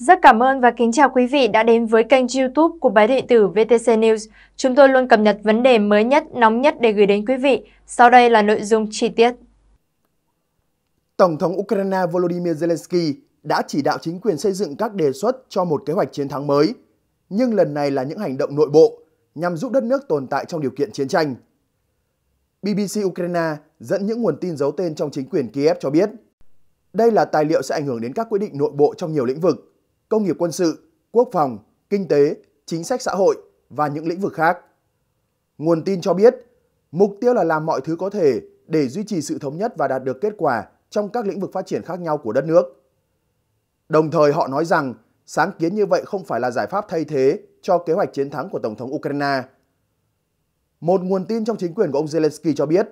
Rất cảm ơn và kính chào quý vị đã đến với kênh youtube của báo điện tử VTC News. Chúng tôi luôn cập nhật vấn đề mới nhất, nóng nhất để gửi đến quý vị. Sau đây là nội dung chi tiết. Tổng thống Ukraine Volodymyr Zelensky đã chỉ đạo chính quyền xây dựng các đề xuất cho một kế hoạch chiến thắng mới, nhưng lần này là những hành động nội bộ nhằm giúp đất nước tồn tại trong điều kiện chiến tranh. BBC Ukraine dẫn những nguồn tin giấu tên trong chính quyền Kiev cho biết, đây là tài liệu sẽ ảnh hưởng đến các quyết định nội bộ trong nhiều lĩnh vực, công nghiệp quân sự, quốc phòng, kinh tế, chính sách xã hội và những lĩnh vực khác. Nguồn tin cho biết, mục tiêu là làm mọi thứ có thể để duy trì sự thống nhất và đạt được kết quả trong các lĩnh vực phát triển khác nhau của đất nước. Đồng thời họ nói rằng sáng kiến như vậy không phải là giải pháp thay thế cho kế hoạch chiến thắng của Tổng thống Ukraine. Một nguồn tin trong chính quyền của ông Zelensky cho biết,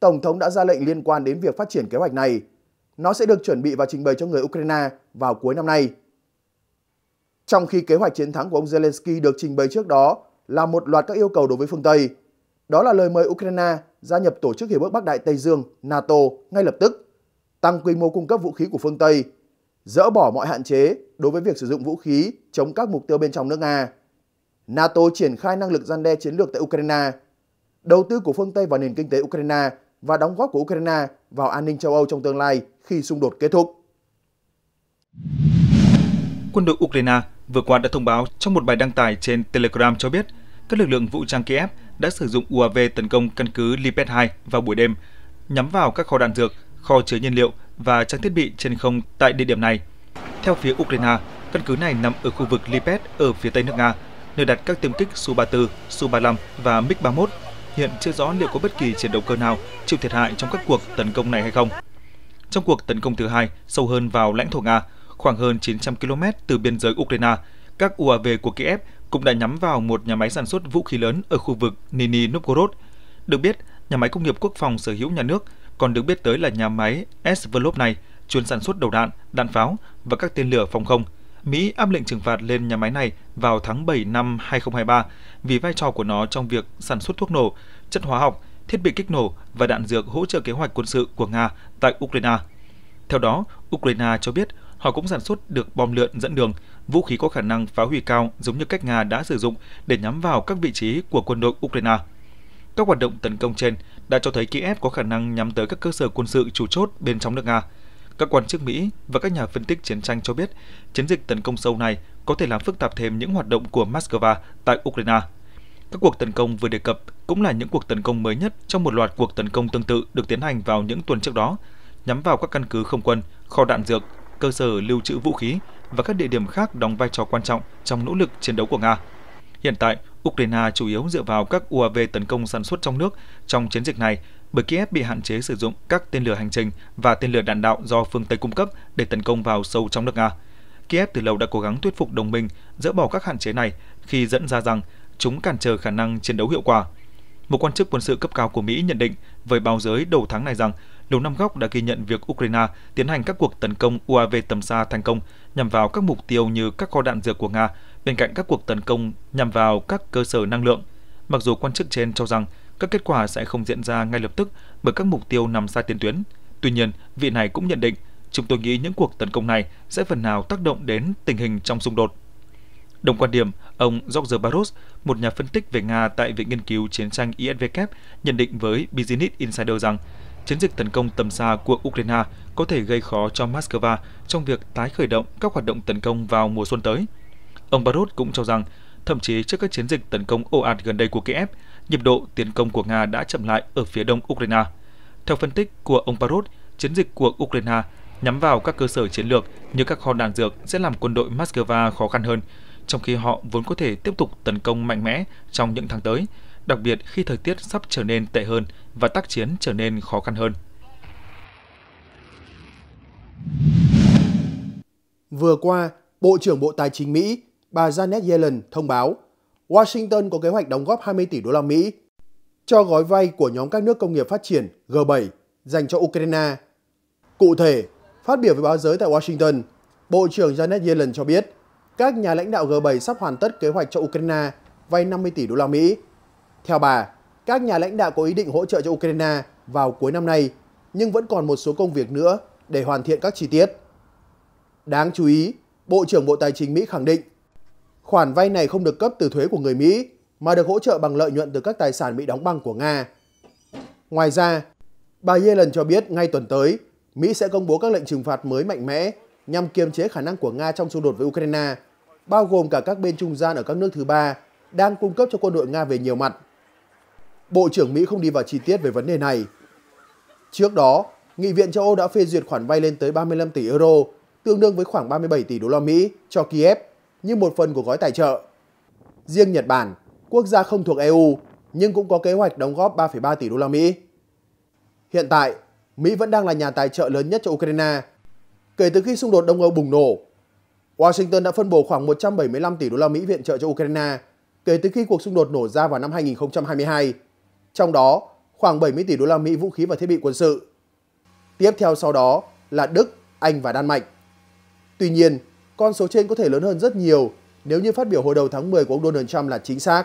Tổng thống đã ra lệnh liên quan đến việc phát triển kế hoạch này. Nó sẽ được chuẩn bị và trình bày cho người Ukraine vào cuối năm nay trong khi kế hoạch chiến thắng của ông Zelensky được trình bày trước đó là một loạt các yêu cầu đối với phương Tây. Đó là lời mời Ukraine gia nhập Tổ chức Hiệp ước Bắc Đại Tây Dương NATO ngay lập tức, tăng quy mô cung cấp vũ khí của phương Tây, dỡ bỏ mọi hạn chế đối với việc sử dụng vũ khí chống các mục tiêu bên trong nước Nga. NATO triển khai năng lực gian đe chiến lược tại Ukraine, đầu tư của phương Tây vào nền kinh tế Ukraine và đóng góp của Ukraine vào an ninh châu Âu trong tương lai khi xung đột kết thúc quân đội Ukraine vừa qua đã thông báo trong một bài đăng tải trên Telegram cho biết các lực lượng vũ trang Kiev đã sử dụng UAV tấn công căn cứ Lipet 2 vào buổi đêm, nhắm vào các kho đạn dược, kho chứa nhiên liệu và trang thiết bị trên không tại địa điểm này. Theo phía Ukraine, căn cứ này nằm ở khu vực Lipet ở phía tây nước Nga, nơi đặt các tiêm kích Su-34, Su-35 và MiG-31. Hiện chưa rõ liệu có bất kỳ chiến đấu cơ nào chịu thiệt hại trong các cuộc tấn công này hay không. Trong cuộc tấn công thứ hai sâu hơn vào lãnh thổ Nga, khoảng hơn 900 km từ biên giới Ukraine, các UAV của Kiev cũng đã nhắm vào một nhà máy sản xuất vũ khí lớn ở khu vực Nini Novgorod. Được biết, nhà máy công nghiệp quốc phòng sở hữu nhà nước còn được biết tới là nhà máy Sverlov này chuyên sản xuất đầu đạn, đạn pháo và các tên lửa phòng không. Mỹ áp lệnh trừng phạt lên nhà máy này vào tháng 7 năm 2023 vì vai trò của nó trong việc sản xuất thuốc nổ, chất hóa học, thiết bị kích nổ và đạn dược hỗ trợ kế hoạch quân sự của Nga tại Ukraine. Theo đó, Ukraine cho biết Họ cũng sản xuất được bom lượn dẫn đường, vũ khí có khả năng phá hủy cao giống như cách Nga đã sử dụng để nhắm vào các vị trí của quân đội Ukraine. Các hoạt động tấn công trên đã cho thấy Kiev có khả năng nhắm tới các cơ sở quân sự chủ chốt bên trong nước Nga. Các quan chức Mỹ và các nhà phân tích chiến tranh cho biết, chiến dịch tấn công sâu này có thể làm phức tạp thêm những hoạt động của Moscow tại Ukraine. Các cuộc tấn công vừa đề cập cũng là những cuộc tấn công mới nhất trong một loạt cuộc tấn công tương tự được tiến hành vào những tuần trước đó, nhắm vào các căn cứ không quân, kho đạn dược cơ sở lưu trữ vũ khí và các địa điểm khác đóng vai trò quan trọng trong nỗ lực chiến đấu của Nga. Hiện tại, Ukraine chủ yếu dựa vào các UAV tấn công sản xuất trong nước trong chiến dịch này bởi Kiev bị hạn chế sử dụng các tên lửa hành trình và tên lửa đạn đạo do phương Tây cung cấp để tấn công vào sâu trong nước Nga. Kiev từ lâu đã cố gắng thuyết phục đồng minh dỡ bỏ các hạn chế này khi dẫn ra rằng chúng cản trở khả năng chiến đấu hiệu quả. Một quan chức quân sự cấp cao của Mỹ nhận định với báo giới đầu tháng này rằng Lầu Năm Góc đã ghi nhận việc Ukraine tiến hành các cuộc tấn công UAV tầm xa thành công nhằm vào các mục tiêu như các kho đạn dược của Nga, bên cạnh các cuộc tấn công nhằm vào các cơ sở năng lượng. Mặc dù quan chức trên cho rằng các kết quả sẽ không diễn ra ngay lập tức bởi các mục tiêu nằm xa tiền tuyến. Tuy nhiên, vị này cũng nhận định, chúng tôi nghĩ những cuộc tấn công này sẽ phần nào tác động đến tình hình trong xung đột. Đồng quan điểm, ông George Barros, một nhà phân tích về Nga tại Viện Nghiên cứu Chiến tranh ISW, nhận định với Business Insider rằng chiến dịch tấn công tầm xa của Ukraine có thể gây khó cho Moscow trong việc tái khởi động các hoạt động tấn công vào mùa xuân tới. Ông Barot cũng cho rằng, thậm chí trước các chiến dịch tấn công ồ ạt gần đây của Kiev, nhịp độ tiến công của Nga đã chậm lại ở phía đông Ukraine. Theo phân tích của ông Barot, chiến dịch của Ukraine nhắm vào các cơ sở chiến lược như các kho đạn dược sẽ làm quân đội Moscow khó khăn hơn, trong khi họ vốn có thể tiếp tục tấn công mạnh mẽ trong những tháng tới, đặc biệt khi thời tiết sắp trở nên tệ hơn và tác chiến trở nên khó khăn hơn. Vừa qua, Bộ trưởng Bộ Tài chính Mỹ, bà Janet Yellen thông báo Washington có kế hoạch đóng góp 20 tỷ đô la Mỹ cho gói vay của nhóm các nước công nghiệp phát triển G7 dành cho Ukraine. Cụ thể, phát biểu với báo giới tại Washington, Bộ trưởng Janet Yellen cho biết các nhà lãnh đạo G7 sắp hoàn tất kế hoạch cho Ukraine vay 50 tỷ đô la Mỹ theo bà, các nhà lãnh đạo có ý định hỗ trợ cho Ukraine vào cuối năm nay, nhưng vẫn còn một số công việc nữa để hoàn thiện các chi tiết. Đáng chú ý, Bộ trưởng Bộ Tài chính Mỹ khẳng định, khoản vay này không được cấp từ thuế của người Mỹ mà được hỗ trợ bằng lợi nhuận từ các tài sản bị đóng băng của Nga. Ngoài ra, bà Yellen cho biết ngay tuần tới, Mỹ sẽ công bố các lệnh trừng phạt mới mạnh mẽ nhằm kiềm chế khả năng của Nga trong xung đột với Ukraine, bao gồm cả các bên trung gian ở các nước thứ ba đang cung cấp cho quân đội Nga về nhiều mặt Bộ trưởng Mỹ không đi vào chi tiết về vấn đề này. Trước đó, Nghị viện châu Âu đã phê duyệt khoản vay lên tới 35 tỷ euro, tương đương với khoảng 37 tỷ đô la Mỹ cho Kiev như một phần của gói tài trợ. Riêng Nhật Bản, quốc gia không thuộc EU nhưng cũng có kế hoạch đóng góp 3,3 tỷ đô la Mỹ. Hiện tại, Mỹ vẫn đang là nhà tài trợ lớn nhất cho Ukraine kể từ khi xung đột Đông Âu bùng nổ. Washington đã phân bổ khoảng 175 tỷ đô la Mỹ viện trợ cho Ukraine kể từ khi cuộc xung đột nổ ra vào năm 2022 trong đó khoảng 70 tỷ đô la Mỹ vũ khí và thiết bị quân sự. Tiếp theo sau đó là Đức, Anh và Đan Mạch. Tuy nhiên, con số trên có thể lớn hơn rất nhiều nếu như phát biểu hồi đầu tháng 10 của ông Donald Trump là chính xác.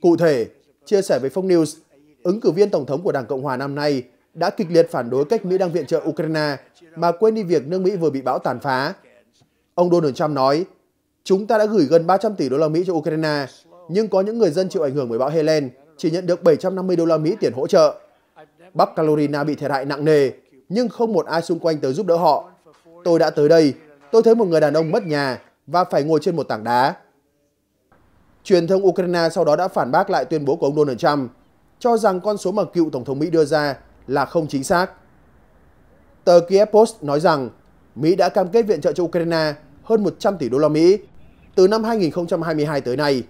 Cụ thể, chia sẻ với Fox News, ứng cử viên tổng thống của Đảng Cộng hòa năm nay đã kịch liệt phản đối cách Mỹ đang viện trợ Ukraine mà quên đi việc nước Mỹ vừa bị bão tàn phá. Ông Donald Trump nói, chúng ta đã gửi gần 300 tỷ đô la Mỹ cho Ukraine, nhưng có những người dân chịu ảnh hưởng bởi bão Helen chỉ nhận được 750 đô la Mỹ tiền hỗ trợ. Bắc Carolina bị thiệt hại nặng nề, nhưng không một ai xung quanh tới giúp đỡ họ. Tôi đã tới đây, tôi thấy một người đàn ông mất nhà và phải ngồi trên một tảng đá. Truyền thông Ukraine sau đó đã phản bác lại tuyên bố của ông Donald Trump, cho rằng con số mà cựu Tổng thống Mỹ đưa ra là không chính xác. Tờ Kiev Post nói rằng Mỹ đã cam kết viện trợ cho Ukraine hơn 100 tỷ đô la Mỹ từ năm 2022 tới nay.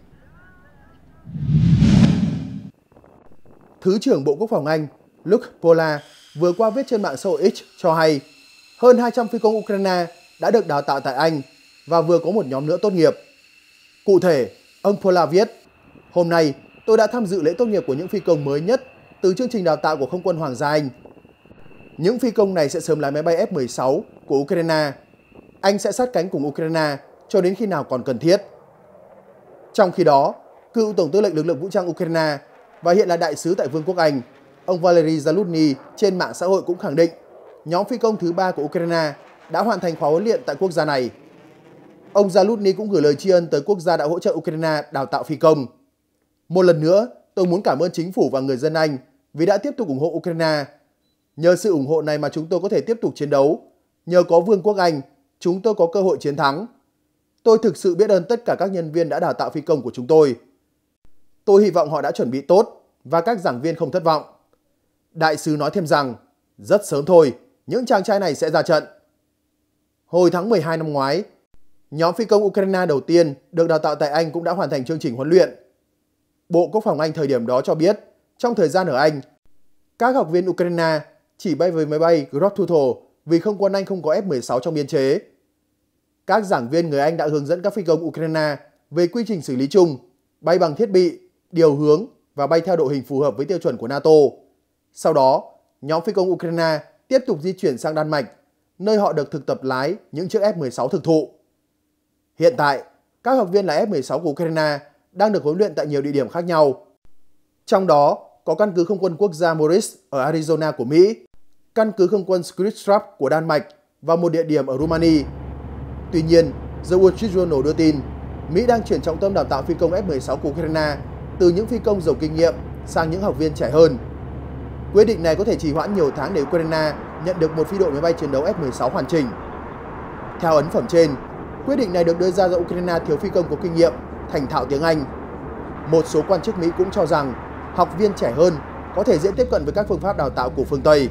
Thứ trưởng Bộ Quốc phòng Anh Luke Pola vừa qua viết trên mạng xã hội X cho hay hơn 200 phi công Ukraine đã được đào tạo tại Anh và vừa có một nhóm nữa tốt nghiệp. Cụ thể, ông Pola viết, Hôm nay, tôi đã tham dự lễ tốt nghiệp của những phi công mới nhất từ chương trình đào tạo của Không quân Hoàng gia Anh. Những phi công này sẽ sớm lái máy bay F-16 của Ukraine. Anh sẽ sát cánh cùng Ukraine cho đến khi nào còn cần thiết. Trong khi đó, cựu Tổng tư lệnh lực lượng vũ trang Ukraine và hiện là đại sứ tại Vương quốc Anh. Ông Valery Zalutny trên mạng xã hội cũng khẳng định nhóm phi công thứ ba của Ukraine đã hoàn thành khóa huấn luyện tại quốc gia này. Ông Zalutny cũng gửi lời tri ân tới quốc gia đã hỗ trợ Ukraine đào tạo phi công. Một lần nữa, tôi muốn cảm ơn chính phủ và người dân Anh vì đã tiếp tục ủng hộ Ukraine. Nhờ sự ủng hộ này mà chúng tôi có thể tiếp tục chiến đấu. Nhờ có Vương quốc Anh, chúng tôi có cơ hội chiến thắng. Tôi thực sự biết ơn tất cả các nhân viên đã đào tạo phi công của chúng tôi. Tôi hy vọng họ đã chuẩn bị tốt và các giảng viên không thất vọng. Đại sứ nói thêm rằng, rất sớm thôi, những chàng trai này sẽ ra trận. Hồi tháng 12 năm ngoái, nhóm phi công Ukraine đầu tiên được đào tạo tại Anh cũng đã hoàn thành chương trình huấn luyện. Bộ Quốc phòng Anh thời điểm đó cho biết, trong thời gian ở Anh, các học viên Ukraine chỉ bay với máy bay Grottuto vì không quân Anh không có F-16 trong biên chế. Các giảng viên người Anh đã hướng dẫn các phi công Ukraine về quy trình xử lý chung, bay bằng thiết bị điều hướng và bay theo độ hình phù hợp với tiêu chuẩn của NATO. Sau đó, nhóm phi công Ukraine tiếp tục di chuyển sang Đan Mạch, nơi họ được thực tập lái những chiếc F-16 thực thụ. Hiện tại, các học viên là F-16 của Ukraine đang được huấn luyện tại nhiều địa điểm khác nhau. Trong đó có căn cứ không quân quốc gia Morris ở Arizona của Mỹ, căn cứ không quân Skrydstrup của Đan Mạch và một địa điểm ở Romania. Tuy nhiên, The Wall Street Journal đưa tin, Mỹ đang chuyển trọng tâm đào tạo phi công F-16 của Ukraine từ những phi công giàu kinh nghiệm sang những học viên trẻ hơn. Quyết định này có thể trì hoãn nhiều tháng để Ukraine nhận được một phi đội máy bay chiến đấu F-16 hoàn chỉnh. Theo ấn phẩm trên, quyết định này được đưa ra do Ukraine thiếu phi công có kinh nghiệm, thành thạo tiếng Anh. Một số quan chức Mỹ cũng cho rằng học viên trẻ hơn có thể dễ tiếp cận với các phương pháp đào tạo của phương Tây.